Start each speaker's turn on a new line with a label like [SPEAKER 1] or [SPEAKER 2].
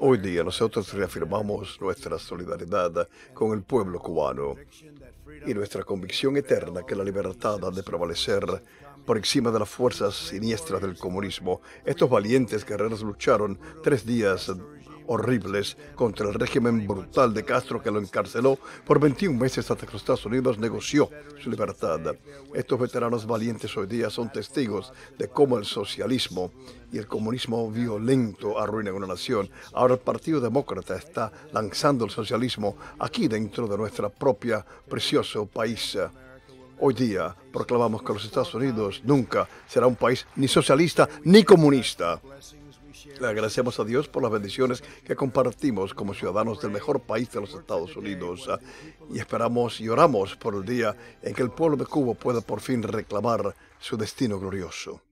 [SPEAKER 1] Hoy día nosotros reafirmamos nuestra solidaridad con el pueblo cubano y nuestra convicción eterna que la libertad ha de prevalecer por encima de las fuerzas siniestras del comunismo. Estos valientes guerreros lucharon tres días horribles contra el régimen brutal de Castro que lo encarceló por 21 meses hasta que los Estados Unidos negoció su libertad. Estos veteranos valientes hoy día son testigos de cómo el socialismo y el comunismo violento arruinan una nación. Ahora el Partido Demócrata está lanzando el socialismo aquí dentro de nuestra propia precioso país. Hoy día proclamamos que los Estados Unidos nunca será un país ni socialista ni comunista. Le agradecemos a Dios por las bendiciones que compartimos como ciudadanos del mejor país de los Estados Unidos ah, y esperamos y oramos por el día en que el pueblo de Cuba pueda por fin reclamar su destino glorioso.